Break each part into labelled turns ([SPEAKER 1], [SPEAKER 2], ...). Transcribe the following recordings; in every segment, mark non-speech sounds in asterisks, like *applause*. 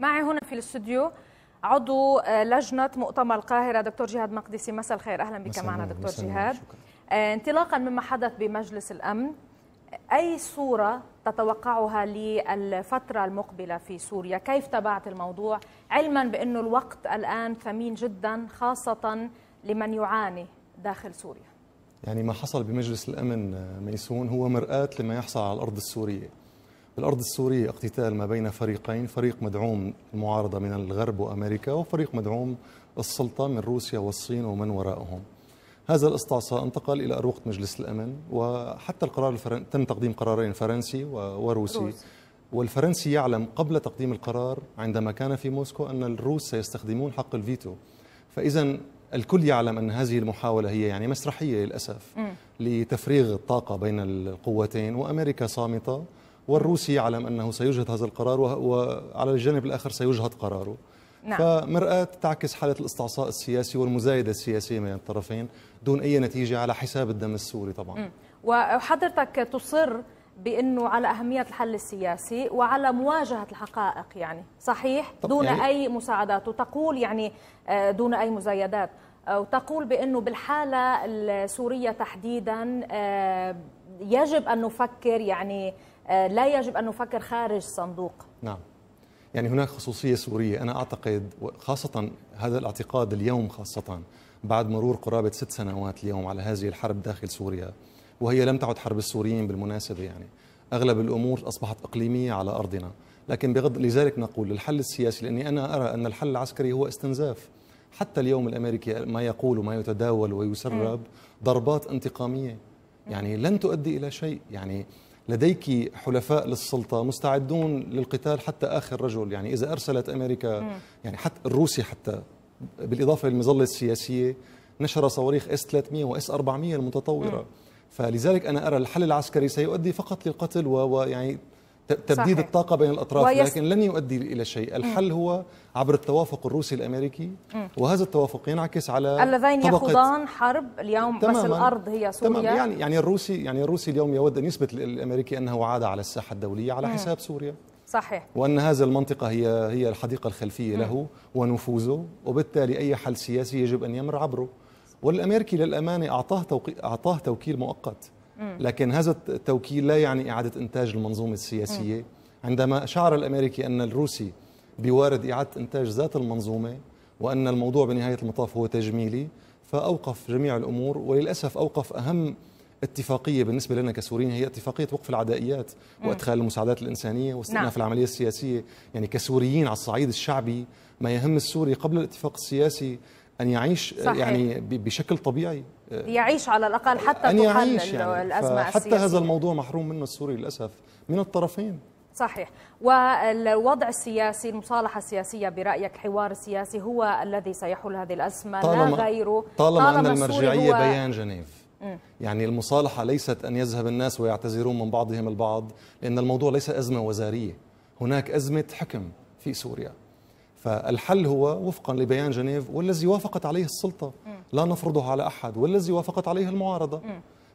[SPEAKER 1] معي هنا في الاستوديو عضو آه، لجنة مؤتمر القاهرة دكتور جهاد مقدسي مساء الخير أهلا بك معنا دكتور جهاد شكرا. آه، انطلاقا مما حدث بمجلس الأمن أي صورة تتوقعها للفترة المقبلة في سوريا كيف تبعت الموضوع علما بأن الوقت الآن ثمين جدا خاصة لمن يعاني داخل سوريا
[SPEAKER 2] يعني ما حصل بمجلس الأمن آه، ميسون هو مرآة لما يحصل على الأرض السورية الأرض السورية اقتتال ما بين فريقين فريق مدعوم المعارضة من الغرب وأمريكا وفريق مدعوم السلطة من روسيا والصين ومن وراءهم هذا الاستعصاء انتقل إلى أروقة مجلس الأمن وحتى القرار الفرن... تم تقديم قرارين فرنسي وروسي روس. والفرنسي يعلم قبل تقديم القرار عندما كان في موسكو أن الروس سيستخدمون حق الفيتو فإذا الكل يعلم أن هذه المحاولة هي يعني مسرحية للأسف م. لتفريغ الطاقة بين القوتين وأمريكا صامتة والروسي يعلم أنه سيجهد هذا القرار وعلى الجانب الآخر سيجهد قراره
[SPEAKER 1] نعم. فمرآة
[SPEAKER 2] تعكس حالة الاستعصاء السياسي والمزايدة السياسية بين الطرفين دون أي نتيجة على حساب الدم السوري طبعا
[SPEAKER 1] وحضرتك تصر بأنه على أهمية الحل السياسي وعلى مواجهة الحقائق يعني صحيح دون يعني أي مساعدات وتقول يعني آه، دون أي مزايدات وتقول بأنه بالحالة السورية تحديدا آه، يجب أن نفكر يعني آه، لا يجب أن نفكر خارج الصندوق
[SPEAKER 2] نعم يعني هناك خصوصية سورية أنا أعتقد خاصة هذا الاعتقاد اليوم خاصة بعد مرور قرابة ست سنوات اليوم على هذه الحرب داخل سوريا وهي لم تعد حرب السوريين بالمناسبة يعني أغلب الأمور أصبحت إقليمية على أرضنا لكن بغض لذلك نقول الحل السياسي لأني أنا أرى أن الحل العسكري هو استنزاف حتى اليوم الأمريكي ما يقول وما يتداول ويسرب ضربات انتقامية يعني لن تؤدي إلى شيء يعني لديك حلفاء للسلطة مستعدون للقتال حتى آخر رجل يعني إذا أرسلت أمريكا يعني حتى الروسي حتى بالإضافة للمظلة السياسية نشر صواريخ اس 300 واس 400 المتطورة فلذلك أنا أرى الحل العسكري سيؤدي فقط للقتل ويعني تبديد صحيح. الطاقة بين الأطراف ويس... لكن لن يؤدي إلى شيء الحل م. هو عبر التوافق الروسي الأمريكي م. وهذا التوافق ينعكس على اللذين يخوضان
[SPEAKER 1] حرب اليوم تماماً. بس الأرض هي سوريا تمام يعني
[SPEAKER 2] يعني الروسي يعني الروسي اليوم يود أن يثبت للأمريكي أنه عاد على الساحة الدولية على م. حساب
[SPEAKER 1] سوريا صحيح
[SPEAKER 2] وأن هذا المنطقة هي هي الحديقة الخلفية م. له ونفوذه وبالتالي أي حل سياسي يجب أن يمر عبره والأمريكي للأمانة أعطاه توقي... أعطاه توكيل مؤقت لكن هذا التوكيل لا يعني إعادة إنتاج المنظومة السياسية عندما شعر الأمريكي أن الروسي بوارد إعادة إنتاج ذات المنظومة وأن الموضوع بنهاية المطاف هو تجميلي فأوقف جميع الأمور وللأسف أوقف أهم اتفاقيه بالنسبه لنا كسوريين هي اتفاقيه وقف العدائيات وادخال المساعدات الانسانيه واستئناف نعم. العمليه السياسيه يعني كسوريين على الصعيد الشعبي ما يهم السوري قبل الاتفاق السياسي ان يعيش صحيح. يعني بشكل طبيعي
[SPEAKER 1] يعيش على الأقل حتى تحل الازمه يعني الأزمة حتى هذا
[SPEAKER 2] الموضوع محروم منه السوري للأسف من الطرفين
[SPEAKER 1] صحيح والوضع السياسي المصالحة السياسية برأيك الحوار السياسي هو الذي سيحل هذه الأزمة طالما لا غيره طالما, طالما أن المرجعية هو بيان جنيف
[SPEAKER 2] يعني المصالحة ليست أن يذهب الناس ويعتذرون من بعضهم البعض لأن الموضوع ليس أزمة وزارية هناك أزمة حكم في سوريا فالحل هو وفقا لبيان جنيف والذي وافقت عليه السلطة م. لا نفرضها على أحد والذي وافقت عليه المعارضة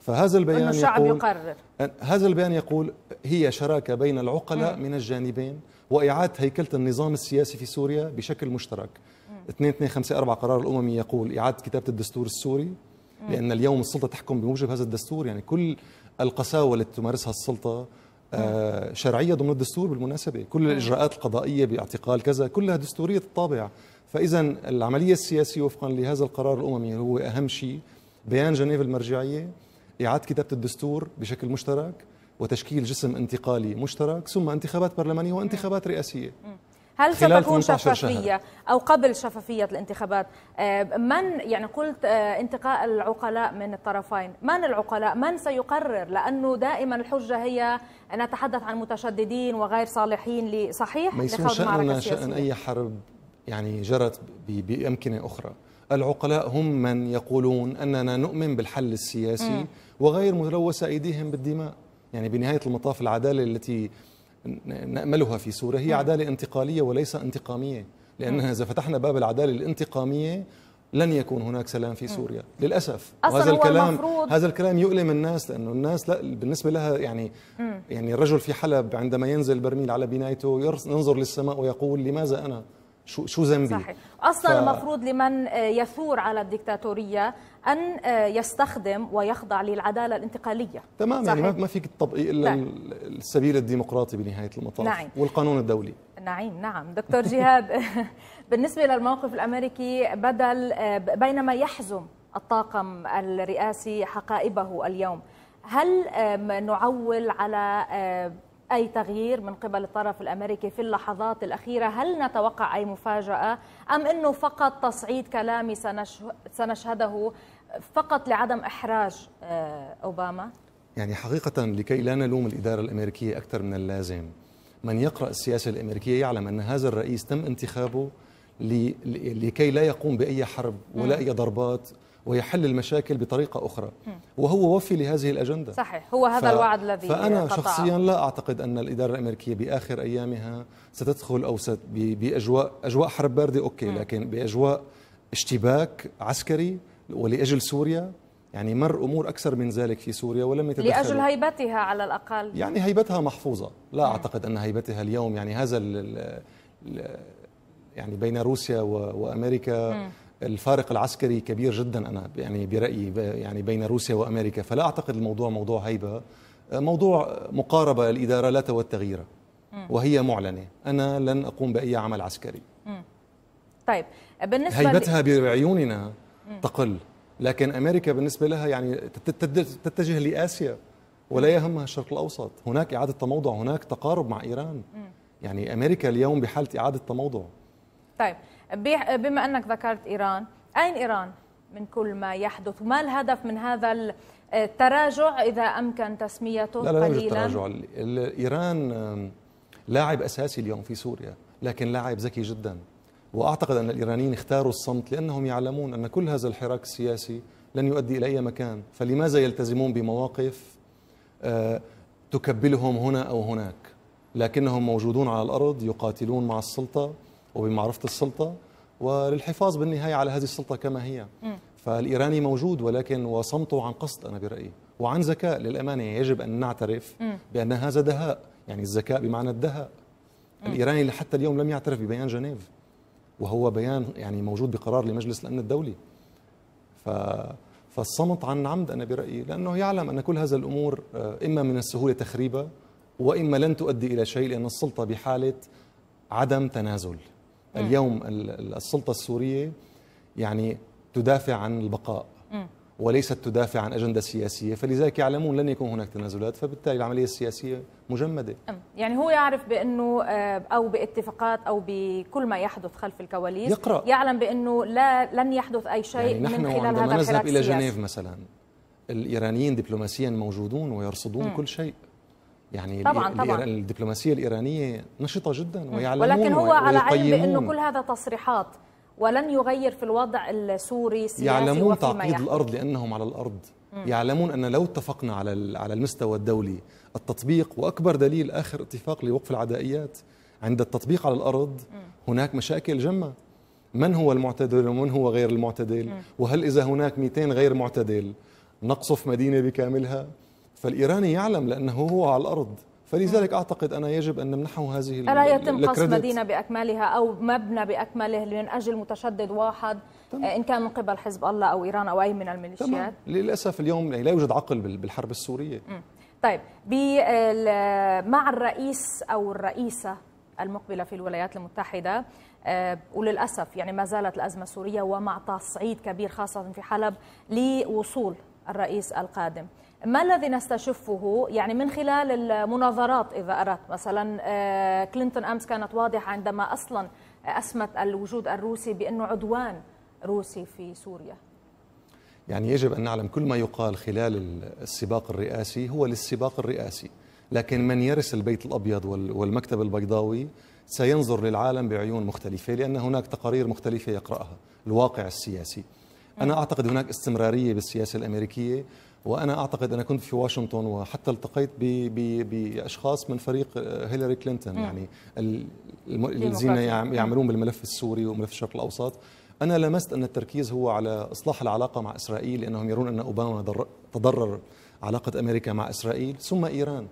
[SPEAKER 2] فهذا البيان الشعب يقول يقرر هذا البيان يقول هي شراكة بين العقلاء من الجانبين وإعادة هيكلة النظام السياسي في سوريا بشكل مشترك 2254 قرار الأممي يقول إعادة كتابة الدستور السوري لأن اليوم السلطة تحكم بموجب هذا الدستور يعني كل القساوة التي تمارسها السلطة آه شرعية ضمن الدستور بالمناسبة كل الإجراءات القضائية باعتقال كذا كلها دستورية الطابع فإذا العملية السياسية وفقا لهذا القرار الأممي اللي هو أهم شيء بيان جنيف المرجعية إعادة كتابة الدستور بشكل مشترك وتشكيل جسم انتقالي مشترك ثم انتخابات برلمانية وانتخابات رئاسية
[SPEAKER 1] هل ستكون شفافية أو قبل شفافية الانتخابات آه، من يعني قلت آه، انتقاء العقلاء من الطرفين من العقلاء من سيقرر لأنه دائما الحجة هي نتحدث عن متشددين وغير صالحين لصحيح ما شأن أي
[SPEAKER 2] حرب يعني جرت بأمكنة أخرى العقلاء هم من يقولون أننا نؤمن بالحل السياسي م. وغير ملوث أيديهم بالدماء يعني بنهاية المطاف العدالة التي نأملها في سوريا هي م. عدالة انتقالية وليس انتقامية لأنها إذا فتحنا باب العدالة الانتقامية لن يكون هناك سلام في سوريا م. للاسف وهذا الكلام هذا الكلام يؤلم الناس لانه الناس لا بالنسبه لها يعني م. يعني الرجل في حلب عندما ينزل برميل على بنايته ينظر للسماء ويقول لماذا انا شو شو ذنبي صحيح
[SPEAKER 1] اصلا ف... المفروض لمن آه، يثور على الدكتاتوريه ان آه، يستخدم ويخضع للعداله الانتقاليه تمام يعني صحيح.
[SPEAKER 2] يعني ما فيك تطبقي الا نعم. السبيل الديمقراطي بنهايه المطاف نعم. والقانون الدولي
[SPEAKER 1] نعيم نعم دكتور جهاد *laughs* بالنسبه للموقف الامريكي بدل آه، بينما يحزم الطاقم الرئاسي حقائبه اليوم هل نعول على أي تغيير من قبل الطرف الأمريكي في اللحظات الأخيرة هل نتوقع أي مفاجأة أم أنه فقط تصعيد كلامي سنشهده فقط لعدم إحراج آه، أوباما؟
[SPEAKER 2] يعني حقيقة لكي لا نلوم الإدارة الأمريكية أكثر من اللازم من يقرأ السياسة الأمريكية يعلم أن هذا الرئيس تم انتخابه لكي لا يقوم بأي حرب ولا أي ضربات ويحل المشاكل بطريقة أخرى وهو وفي لهذه الأجندة
[SPEAKER 1] صحيح هو هذا ف... الوعد الذي فأنا قطع. شخصيا لا
[SPEAKER 2] أعتقد أن الإدارة الأمريكية بآخر أيامها ستدخل أو ست... ب... بأجواء أجواء حرب باردة أوكي م. لكن بأجواء اشتباك عسكري ولأجل سوريا يعني مر امور اكثر من ذلك في سوريا ولم يتدخل لاجل
[SPEAKER 1] هيبتها على الاقل يعني
[SPEAKER 2] هيبتها محفوظه لا م. اعتقد ان هيبتها اليوم يعني هذا ال ال يعني بين روسيا وامريكا م. الفارق العسكري كبير جدا انا يعني برايي يعني بين روسيا وامريكا فلا اعتقد الموضوع موضوع هيبه موضوع مقاربه الاداره لا تود تغييرها وهي معلنه انا لن اقوم باي عمل عسكري
[SPEAKER 1] طيب بالنسبه هيبتها
[SPEAKER 2] بعيوننا تقل لكن امريكا بالنسبه لها يعني تتجه لاسيا ولا يهمها الشرق الاوسط هناك اعاده تموضع هناك تقارب مع ايران يعني امريكا اليوم بحاله اعاده تموضع
[SPEAKER 1] طيب بما أنك ذكرت إيران أين إيران من كل ما يحدث وما الهدف من هذا التراجع إذا أمكن تسميته لا لا قليلا لا
[SPEAKER 2] لا إيران لاعب أساسي اليوم في سوريا لكن لاعب ذكي جدا وأعتقد أن الإيرانيين اختاروا الصمت لأنهم يعلمون أن كل هذا الحراك السياسي لن يؤدي إلى أي مكان فلماذا يلتزمون بمواقف آه، تكبلهم هنا أو هناك لكنهم موجودون على الأرض يقاتلون مع السلطة وبمعرفة السلطة وللحفاظ بالنهاية على هذه السلطة كما هي فالإيراني موجود ولكن وصمته عن قصد أنا برأيي وعن ذكاء للأمانة يعني يجب أن نعترف بأن هذا دهاء يعني الذكاء بمعنى الدهاء الإيراني اللي حتى اليوم لم يعترف ببيان جنيف وهو بيان يعني موجود بقرار لمجلس الأمن الدولي ف فالصمت عن عمد أنا برأيي لأنه يعلم أن كل هذه الأمور آه، إما من السهولة تخريبها وإما لن تؤدي إلى شيء لأن السلطة بحالة عدم تنازل اليوم السلطة السورية يعني تدافع عن البقاء وليست تدافع عن أجندة سياسية فلذلك يعلمون لن يكون هناك تنازلات فبالتالي العملية السياسية مجمدة
[SPEAKER 1] يعني هو يعرف بأنه آه، أو باتفاقات أو بكل ما يحدث خلف الكواليس يقرأ يعلم بأنه لا لن يحدث أي شيء يعني نحن من خلال عندما هذا نذهب إلى جنيف
[SPEAKER 2] مثلا الإيرانيين دبلوماسيا موجودون ويرصدون م. كل شيء يعني طبعا طبعا الدبلوماسيه الايرانيه نشطه جدا ويعلمون ولكن هو على علم بانه كل
[SPEAKER 1] هذا تصريحات ولن يغير في الوضع السوري السياسي يعلمون تعقيد يحكي. الارض
[SPEAKER 2] لانهم على الارض يعلمون ان لو اتفقنا على على المستوى الدولي التطبيق واكبر دليل اخر اتفاق لوقف العدائيات عند التطبيق على الارض هناك مشاكل جمه من هو المعتدل ومن هو غير المعتدل وهل اذا هناك 200 غير معتدل نقصف مدينه بكاملها فالإيراني يعلم لأنه هو على الأرض فلذلك اعتقد انا يجب ان نمنحه هذه الا يتم قصف مدينه
[SPEAKER 1] باكملها او مبنى باكمله من اجل متشدد واحد تمام. آه، ان كان من قبل حزب الله او ايران او اي من الميليشيات تمام.
[SPEAKER 2] للاسف اليوم لا يوجد عقل بالحرب السوريه
[SPEAKER 1] م. طيب مع الرئيس او الرئيسه المقبله في الولايات المتحده آه، وللاسف يعني ما زالت الازمه السوريه ومع تصعيد كبير خاصه في حلب لوصول الرئيس القادم ما الذي نستشفه يعني من خلال المناظرات إذا أردت مثلا آه، كلينتون أمس كانت واضحة عندما أصلا أسمت الوجود الروسي بأنه عدوان روسي في سوريا
[SPEAKER 2] يعني يجب أن نعلم كل ما يقال خلال السباق الرئاسي هو للسباق الرئاسي لكن من يرس البيت الأبيض والمكتب البيضاوي سينظر للعالم بعيون مختلفة لأن هناك تقارير مختلفة يقرأها الواقع السياسي أنا أعتقد هناك استمرارية بالسياسة الأمريكية وانا اعتقد انا كنت في واشنطن وحتى التقيت باشخاص من فريق آه، هيلاري كلينتون يعني الذين يعملون بالملف السوري وملف الشرق الاوسط انا لمست ان التركيز هو على اصلاح العلاقه مع اسرائيل لانهم يرون ان اوباما تضرر علاقه امريكا مع اسرائيل ثم ايران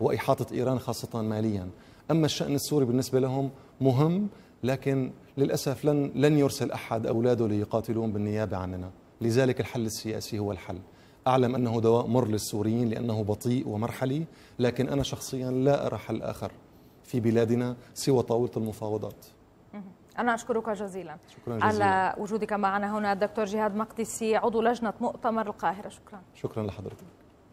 [SPEAKER 2] واحاطه ايران خاصه ماليا اما الشان السوري بالنسبه لهم مهم لكن للاسف لن لن يرسل احد اولاده ليقاتلون بالنيابه عننا لذلك الحل السياسي هو الحل أعلم أنه دواء مر للسوريين لأنه بطيء ومرحلي لكن أنا شخصيا لا أرى حل آخر في بلادنا سوى طاولة المفاوضات
[SPEAKER 1] أنا أشكرك جزيلا, شكرا جزيلا. على وجودك معنا هنا الدكتور جهاد مقدسي عضو لجنة مؤتمر القاهرة شكرا
[SPEAKER 2] شكرا لحضرتك